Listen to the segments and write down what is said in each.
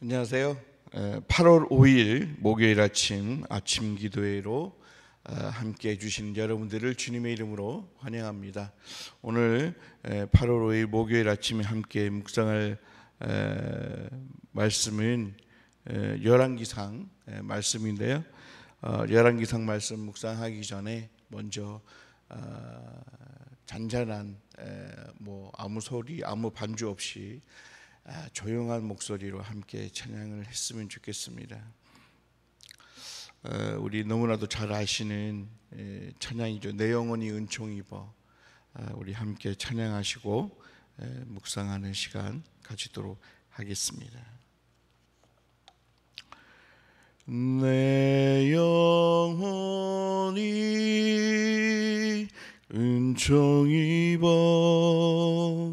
안녕하세요. 8월 5일 목요일 아침 아침 기도회로 함께 해주신 여러분들을 주님의 이름으로 환영합니다. 오늘 8월 5일 목요일 아침에 함께 묵상할 말씀은 열왕기상 말씀인데요. 어, 열왕기상 말씀 묵상하기 전에 먼저 아, 잔잔한 뭐 아무 소리 아무 반주 없이 아, 조용한 목소리로 함께 찬양을 했으면 좋겠습니다. 어, 우리 너무나도 잘 아시는 예, 찬양이죠. 내 영혼이 은총 입어. 아, 우리 함께 찬양하시고 예, 묵상하는 시간 가지도록 하겠습니다. 내 영혼이 은총 입어.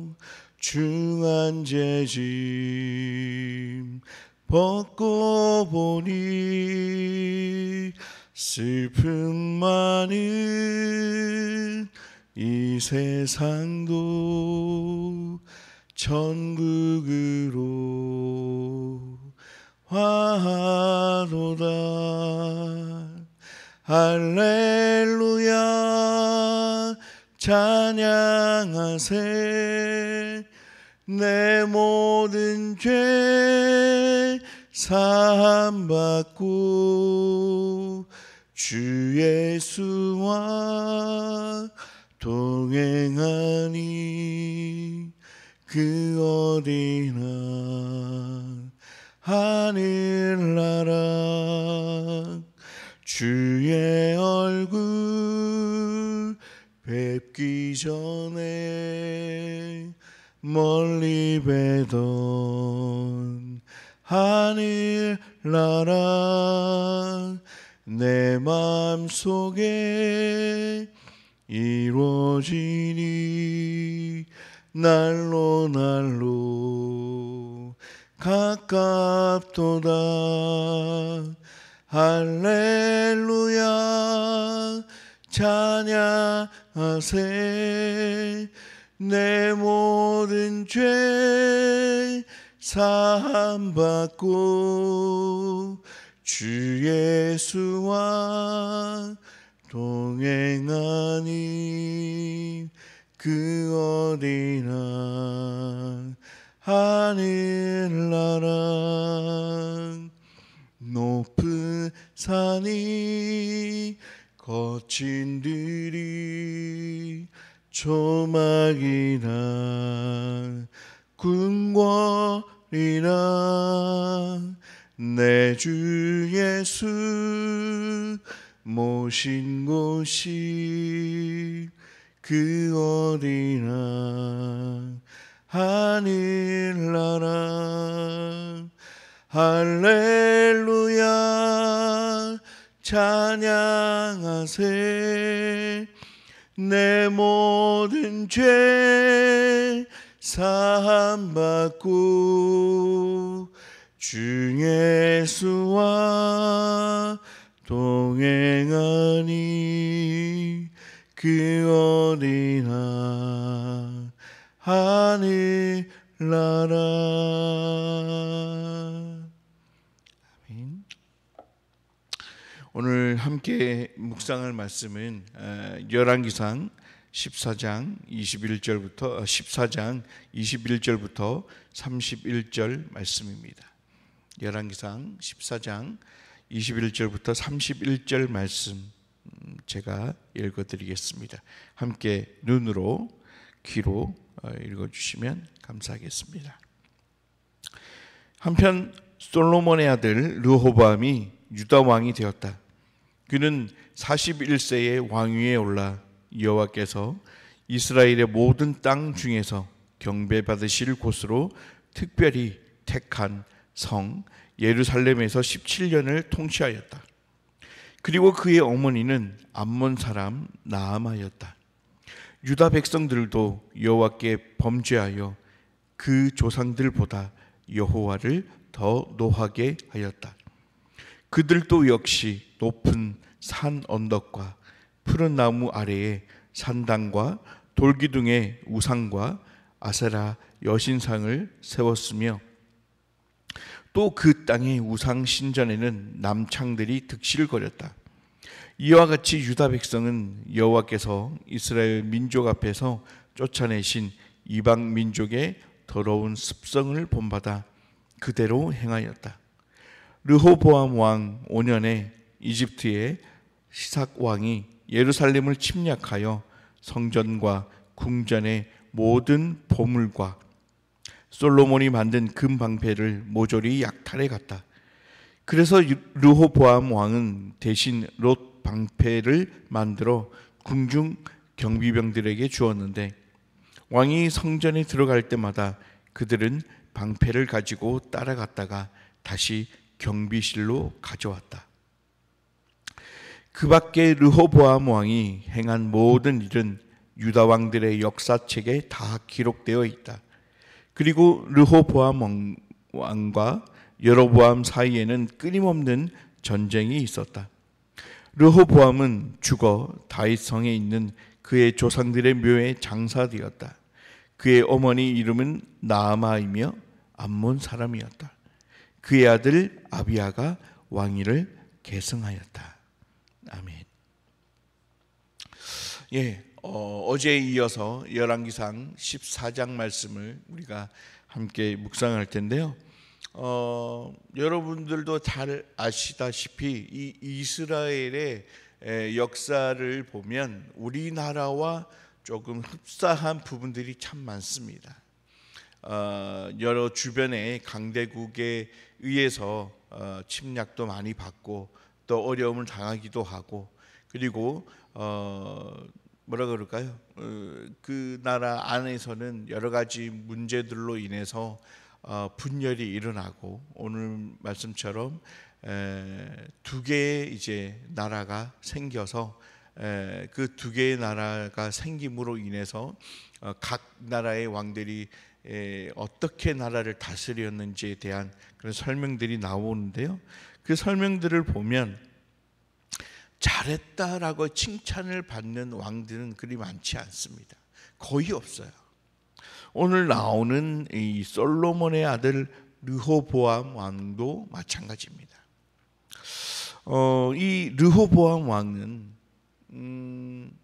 중한 죄짐 벗고 보니 슬픔만은 이 세상도 천국으로 화하노라 할렐루야 찬양하세 내 모든 죄 사함받고 주 예수와 동행하니 그 어디나 하늘나라 주의 얼굴 뵙기 전에 멀리 배던 하늘나라 내 맘속에 이루어지니 날로 날로 가깝도다 할렐루야 찬양하세 내 모든 죄 사함받고 주 예수와 동행하니 그어디나 하늘나라 높은 산이 거친 들이 초막이나군궐이나내주 예수 모신 곳이 그어린나 하늘나라 할렐루야 찬양하세 요내 모든 죄 사함받고 주 예수와 동행하니 그어린나 하늘나라 오늘 함께 묵상할 말씀은 어, 열왕기상 14장 21절부터 14장 21절부터 31절 말씀입니다. 열왕기상 14장 21절부터 31절 말씀 음, 제가 읽어 드리겠습니다. 함께 눈으로 귀로 어, 읽어 주시면 감사하겠습니다. 한편 솔로몬의 아들 르호보암이 유다 왕이 되었다. 그는 41세의 왕위에 올라 여호와께서 이스라엘의 모든 땅 중에서 경배받으실 곳으로 특별히 택한 성 예루살렘에서 17년을 통치하였다. 그리고 그의 어머니는 암몬 사람 나아마였다. 유다 백성들도 여호와께 범죄하여 그 조상들보다 여호와를 더 노하게 하였다. 그들도 역시 높은 산 언덕과 푸른 나무 아래에 산당과 돌기둥의 우상과 아세라 여신상을 세웠으며 또 그 땅의 우상 신전에는 남창들이 득실거렸다. 이와 같이 유다 백성은 여호와께서 이스라엘 민족 앞에서 쫓아내신 이방 민족의 더러운 습성을 본받아 그대로 행하였다. 르호보암 왕 5년에 이집트의 시삭 왕이 예루살렘을 침략하여 성전과 궁전의 모든 보물과 솔로몬이 만든 금 방패를 모조리 약탈해 갔다. 그래서 르호보암 왕은 대신 롯 방패를 만들어 궁중 경비병들에게 주었는데 왕이 성전에 들어갈 때마다 그들은 방패를 가지고 따라갔다가 다시 경비실로 가져왔다. 그 밖에 르호보암 왕이 행한 모든 일은 유다 왕들의 역사책에 다 기록되어 있다. 그리고 르호보암 왕과 여로보암 사이에는 끊임없는 전쟁이 있었다. 르호보암은 죽어 다윗 성에 있는 그의 조상들의 묘에 장사되었다. 그의 어머니 이름은 나아마이며 암몬 사람이었다. 그의 아들 아비아가 왕위를 계승하였다. 아멘. 예, 어, 제 이어서 열왕기상 14장 말씀을 우리가 함께 묵상할 텐데요. 어, 여러분들도 잘 아시다시피 이 이스라엘의 역사를 보면 우리나라와 조금 흡사한 부분들이 참 많습니다. 어, 여러 주변의 강대국에 의해서 어, 침략도 많이 받고 또 어려움을 당하기도 하고 그리고 어, 뭐라 그럴까요? 그 나라 안에서는 여러 가지 문제들로 인해서 분열이 일어나고 오늘 말씀처럼 두 개의 이제 나라가 생겨서 그 두 개의 나라가 생김으로 인해서 각 나라의 왕들이 예, 어떻게 나라를 다스렸는지에 대한 그런 설명들이 나오는데요. 그 설명들을 보면 잘했다라고 칭찬을 받는 왕들은 그리 많지 않습니다. 거의 없어요. 오늘 나오는 이 솔로몬의 아들 르호보암 왕도 마찬가지입니다. 어, 이 르호보암 왕은 음,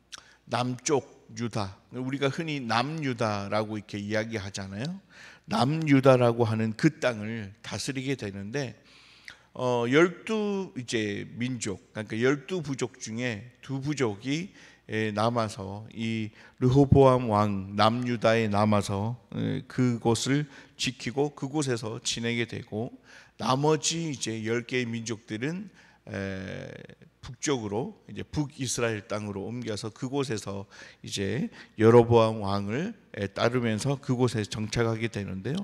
남쪽 유다. 우리가 흔히 남유다라고 이렇게 이야기하잖아요. 남유다라고 하는 그 땅을 다스리게 되는데 어, 12 이제 민족, 그러니까 12 부족 중에 두 부족이 남아서 이 르호보암 왕 남유다에 남아서 그곳을 지키고 그곳에서 지내게 되고 나머지 이제 1개의 민족들은 에, 북쪽으로 이제 북이스라엘 땅으로 옮겨서 그곳에서 이제 여로보암 왕을 따르면서 그곳에 정착하게 되는데요.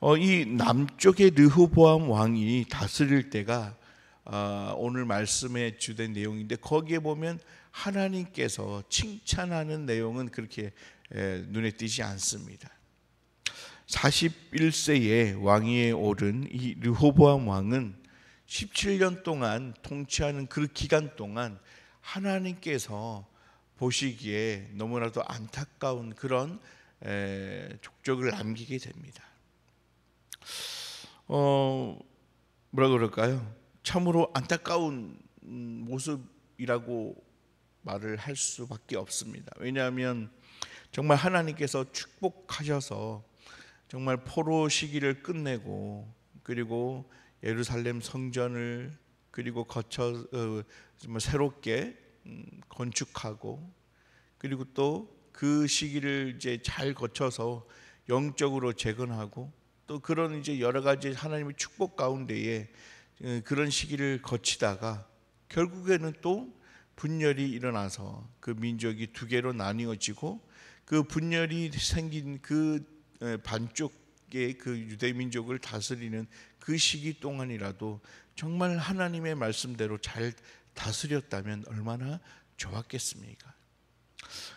어, 이 남쪽의 르호보암 왕이 다스릴 때가 어, 오늘 말씀의 주된 내용인데 거기에 보면 하나님께서 칭찬하는 내용은 그렇게 에, 눈에 띄지 않습니다. 41세에 왕위에 오른 이 르호보암 왕은 17년 동안 통치하는 그 기간 동안 하나님께서 보시기에 너무나도 안타까운 그런 에, 족적을 남기게 됩니다. 어, 뭐라 그럴까요? 참으로 안타까운 모습이라고 말을 할 수밖에 없습니다. 왜냐하면 정말 하나님께서 축복하셔서 정말 포로 시기를 끝내고 그리고 예루살렘 성전을 그리고 거쳐 어, 새롭게 음, 건축하고 그리고 또 그 시기를 이제 잘 거쳐서 영적으로 재건하고 또 그런 이제 여러 가지 하나님의 축복 가운데에 어, 그런 시기를 거치다가 결국에는 또 분열이 일어나서 그 민족이 두 개로 나뉘어지고 그 분열이 생긴 그 반쪽 그 유대 민족을 다스리는 그 시기 동안이라도 정말 하나님의 말씀대로 잘 다스렸다면 얼마나 좋았겠습니까?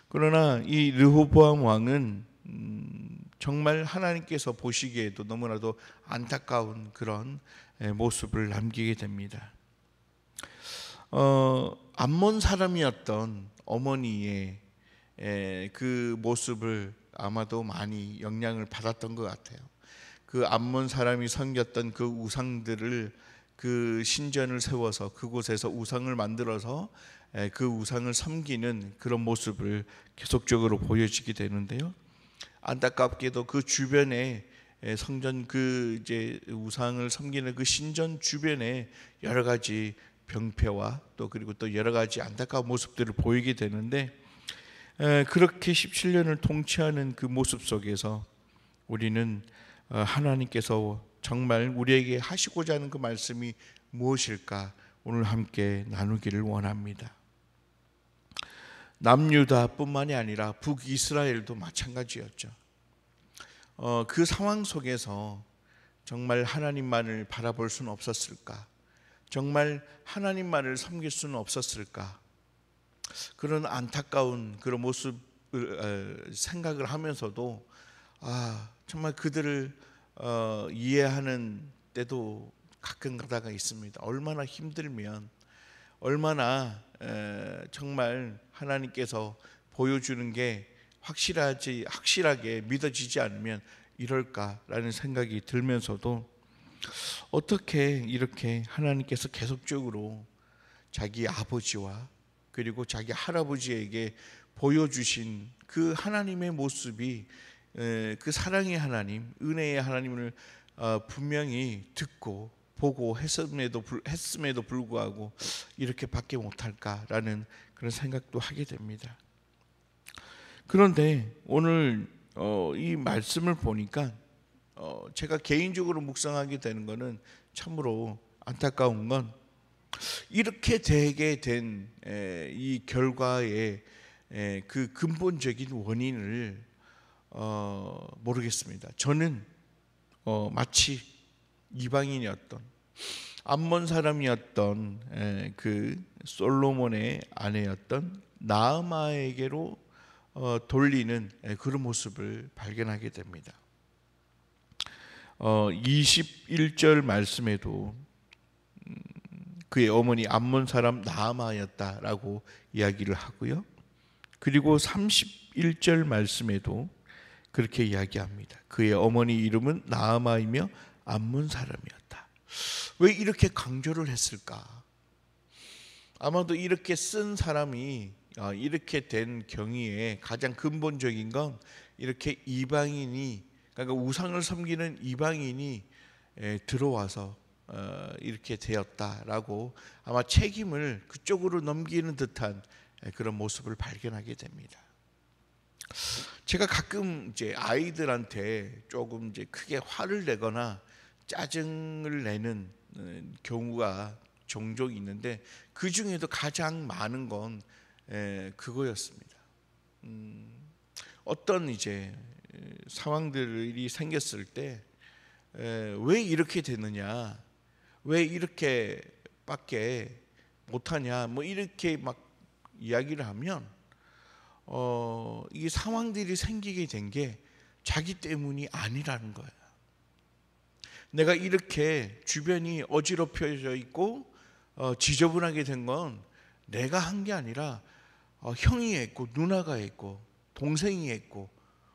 그러나 이 르호보암 왕은 음, 정말 하나님께서 보시기에도 너무나도 안타까운 그런 모습을 남기게 됩니다. 어, 암몬 사람이었던 어머니의 그 모습을 아마도 많이 영향을 받았던 것 같아요. 그 암몬 사람이 섬겼던 그 우상들을 그 신전을 세워서 그곳에서 우상을 만들어서 그 우상을 섬기는 그런 모습을 계속적으로 보여지게 되는데요. 안타깝게도 그 주변에 성전 그 이제 우상을 섬기는 그 신전 주변에 여러 가지 병폐와 또 그리고 또 여러 가지 안타까운 모습들을 보이게 되는데 그렇게 17년을 통치하는 그 모습 속에서 우리는 어, 하나님께서 정말 우리에게 하시고자 하는 그 말씀이 무엇일까 오늘 함께 나누기를 원합니다. 남유다뿐만이 아니라 북이스라엘도 마찬가지였죠. 어, 그 상황 속에서 정말 하나님만을 바라볼 수는 없었을까? 정말 하나님만을 섬길 수는 없었을까? 그런 안타까운 그런 모습을 생각을 하면서도 아 정말 그들을 어, 이해하는 때도 가끔 가다가 있습니다. 얼마나 힘들면 얼마나 에, 정말 하나님께서 보여주는 게 확실하지 확실하게 믿어지지 않으면 이럴까라는 생각이 들면서도 어떻게 이렇게 하나님께서 계속적으로 자기 아버지와 그리고 자기 할아버지에게 보여주신 그 하나님의 모습이 그 사랑의 하나님, 은혜의 하나님을 어, 분명히 듣고 보고 했음에도, 했음에도 불구하고 이렇게 받게 못할까라는 그런 생각도 하게 됩니다. 그런데 오늘 어, 이 말씀을 보니까 어, 제가 개인적으로 묵상하게 되는 것은 참으로 안타까운 건 이렇게 되게 된 이 결과의 그 근본적인 원인을 어, 모르겠습니다. 저는 어, 마치 이방인이었던 암몬 사람이었던 에, 그 솔로몬의 아내였던 나아마에게로 어, 돌리는 에, 그런 모습을 발견하게 됩니다. 어, 21절 말씀에도 그의 어머니 암몬 사람 나아마였다라고 이야기를 하고요. 그리고 31절 말씀에도 그렇게 이야기합니다. 그의 어머니 이름은 나아마이며 암몬 사람이었다. 왜 이렇게 강조를 했을까? 아마도 이렇게 쓴 사람이 아, 이렇게 된 경위의 가장 근본적인 건 이렇게 이방인이 그러니까 우상을 섬기는 이방인이 들어와서 어, 이렇게 되었다라고 아마 책임을 그쪽으로 넘기는 듯한 예, 그런 모습을 발견하게 됩니다. 제가 가끔 이제 아이들한테 조금 이제 크게 화를 내거나 짜증을 내는 어, 경우가 종종 있는데 그 중에도 가장 많은 건 예, 그거였습니다. 음, 어떤 이제 어, 상황들이 생겼을 때왜 예, 이렇게 되느냐 왜 이렇게밖에 못하냐 뭐 이렇게 막 이야기를 하면 어, 이 상황들이 생기게 된 게 자기 때문이 아니라는 거예 내가 이렇게 주변이 어지럽혀져 있고 어, 지저분하게 된 건 내가 한 게 아니라 어, 형이 했고 누나가 했고 동생이 했고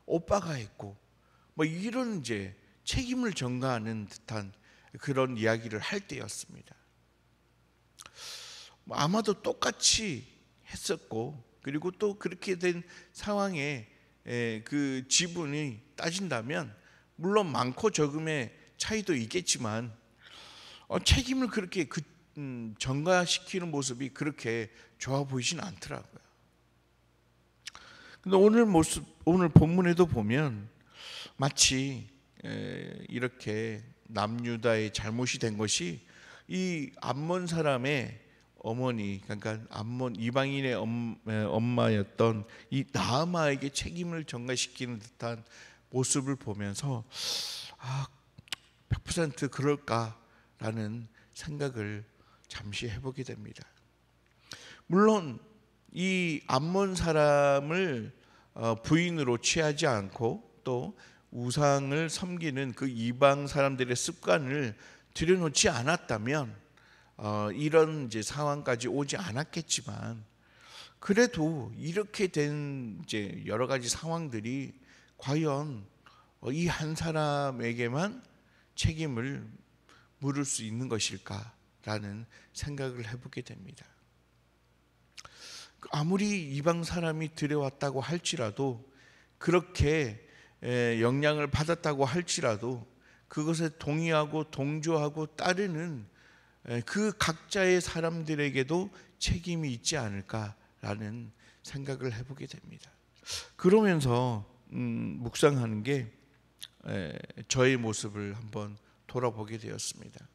오빠가 했고 뭐 이런 이제 책임을 전가하는 듯한 그런 이야기를 할 때였습니다. 뭐 아마도 똑같이 했었고 그리고 또 그렇게 된 상황에 그 지분이 따진다면 물론 많고 적음의 차이도 있겠지만 어, 책임을 그렇게 그 음, 전가시키는 모습이 그렇게 좋아 보이진 않더라고요. 근데 오늘 모습 오늘 본문에도 보면 마치 이렇게 남유다의 잘못이 된 것이 이 암몬 사람의 어머니 그러니까 암몬 이방인의 엄마였던 이 나아마에게 책임을 전가시키는 듯한 모습을 보면서 아, 100% 그럴까라는 생각을 잠시 해보게 됩니다. 물론 이 암몬 사람을 어, 부인으로 취하지 않고 또 우상을 섬기는 그 이방 사람들의 습관을 들여놓지 않았다면 어, 이런 이제 상황까지 오지 않았겠지만 그래도 이렇게 된 이제 여러 가지 상황들이 과연 어, 이한 사람에게만 책임을 물을 수 있는 것일까라는 생각을 해보게 됩니다. 아무리 이방 사람이 들여왔다고 할지라도 그렇게 예, 영향을 받았다고 할지라도 그것에 동의하고 동조하고 따르는 예, 그 각자의 사람들에게도 책임이 있지 않을까라는 생각을 해보게 됩니다. 그러면서 음, 묵상하는 게 예, 저의 모습을 한번 돌아보게 되었습니다.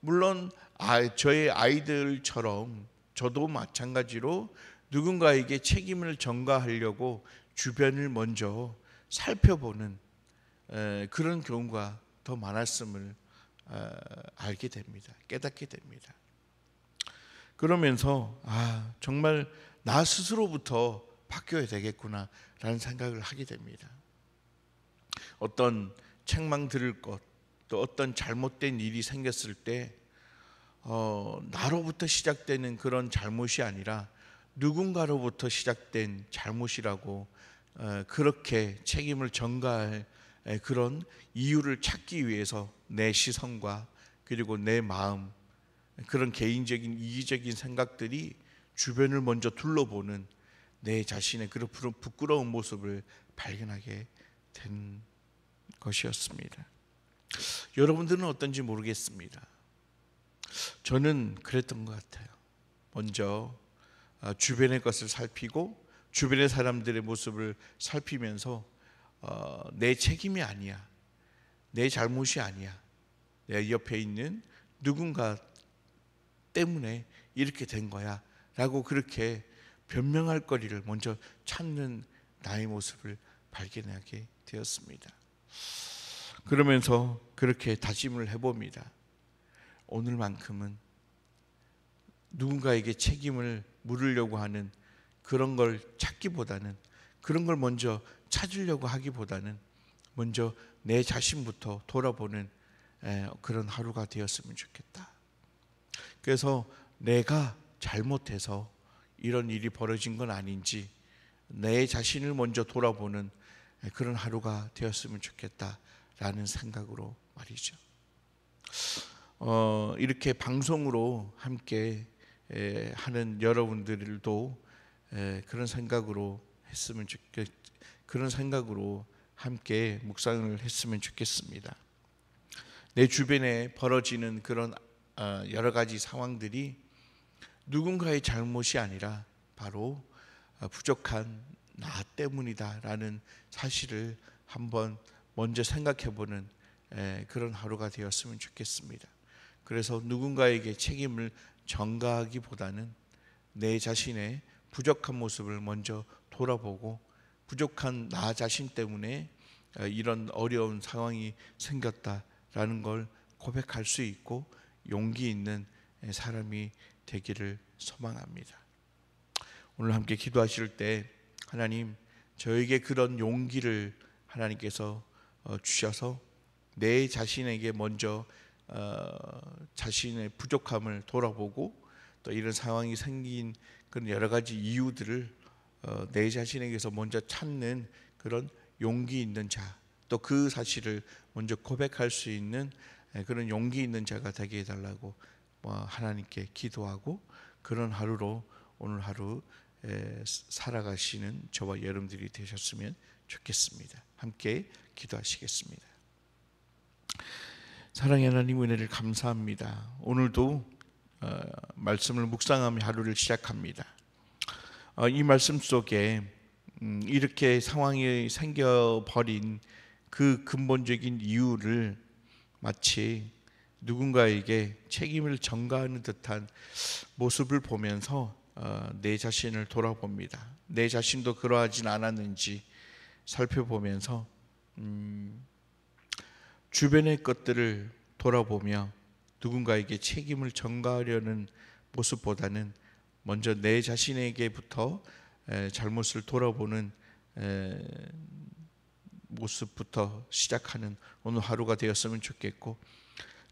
물론 아, 저의 아이들처럼 저도 마찬가지로 누군가에게 책임을 전가하려고 주변을 먼저 살펴보는 그런 경우가 더 많았음을 어, 알게 됩니다. 깨닫게 됩니다. 그러면서 아 정말 나 스스로부터 바뀌어야 되겠구나라는 생각을 하게 됩니다. 어떤 책망 들을 것, 또 어떤 잘못된 일이 생겼을 때 어, 나로부터 시작되는 그런 잘못이 아니라 누군가로부터 시작된 잘못이라고 어, 그렇게 책임을 전가할 그런 이유를 찾기 위해서 내 시선과 그리고 내 마음 그런 개인적인 이기적인 생각들이 주변을 먼저 둘러보는 내 자신의 그런 부끄러운 모습을 발견하게 된 것이었습니다. 여러분들은 어떤지 모르겠습니다. 저는 그랬던 것 같아요. 먼저 어, 주변의 것을 살피고 주변의 사람들의 모습을 살피면서 어, 내 책임이 아니야. 내 잘못이 아니야. 내 옆에 있는 누군가 때문에 이렇게 된 거야. 라고 그렇게 변명할 거리를 먼저 찾는 나의 모습을 발견하게 되었습니다. 그러면서 그렇게 다짐을 해봅니다. 오늘만큼은 누군가에게 책임을 물으려고 하는 그런 걸 찾기보다는 그런 걸 먼저 찾으려고 하기보다는 먼저 내 자신부터 돌아보는 그런 하루가 되었으면 좋겠다. 그래서 내가 잘못해서 이런 일이 벌어진 건 아닌지 내 자신을 먼저 돌아보는 그런 하루가 되었으면 좋겠다라는 생각으로 말이죠. 어, 이렇게 방송으로 함께 하는 여러분들도 예, 그런 생각으로 했으면 좋겠 그런 생각으로 함께 묵상을 했으면 좋겠습니다. 내 주변에 벌어지는 그런 아, 여러 가지 상황들이 누군가의 잘못이 아니라 바로 아, 부족한 나 때문이다라는 사실을 한번 먼저 생각해보는 예, 그런 하루가 되었으면 좋겠습니다. 그래서 누군가에게 책임을 전가하기보다는 내 자신의 부족한 모습을 먼저 돌아보고 부족한 나 자신 때문에 어, 이런 어려운 상황이 생겼다라는 걸 고백할 수 있고 용기 있는 사람이 되기를 소망합니다. 오늘 함께 기도하실 때 하나님 저에게 그런 용기를 하나님께서 어, 주셔서 내 자신에게 먼저 어, 자신의 부족함을 돌아보고 또 이런 상황이 생긴 그런 여러 가지 이유들을 어, 내 자신에게서 먼저 찾는 그런 용기 있는 자, 또 그 사실을 먼저 고백할 수 있는 그런 용기 있는 자가 되게 해달라고 뭐 하나님께 기도하고 그런 하루로 오늘 하루 살아가시는 저와 여러분들이 되셨으면 좋겠습니다. 함께 기도하시겠습니다. 사랑의 하나님 은혜를 감사합니다. 오늘도 어, 말씀을 묵상하며 하루를 시작합니다. 어, 이 말씀 속에 음, 이렇게 상황이 생겨버린 그 근본적인 이유를 마치 누군가에게 책임을 전가하는 듯한 모습을 보면서 어, 내 자신을 돌아봅니다. 내 자신도 그러하진 않았는지 살펴보면서 음, 주변의 것들을 돌아보며 누군가에게 책임을 전가하려는 모습보다는 먼저 내 자신에게부터 잘못을 돌아보는 모습부터 시작하는 오늘 하루가 되었으면 좋겠고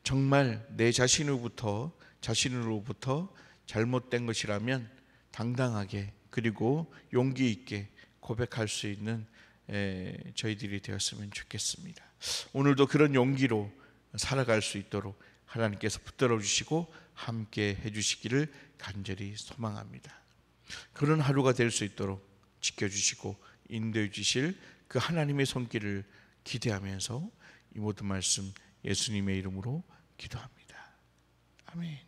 정말 내 자신으로부터 자신으로부터 잘못된 것이라면 당당하게 그리고 용기 있게 고백할 수 있는 저희들이 되었으면 좋겠습니다. 오늘도 그런 용기로 살아갈 수 있도록 하나님께서 붙들어 주시고 함께 해 주시기를 간절히 소망합니다. 그런 하루가 될 수 있도록 지켜 주시고 인도해 주실 그 하나님의 손길을 기대하면서 이 모든 말씀 예수님의 이름으로 기도합니다. 아멘.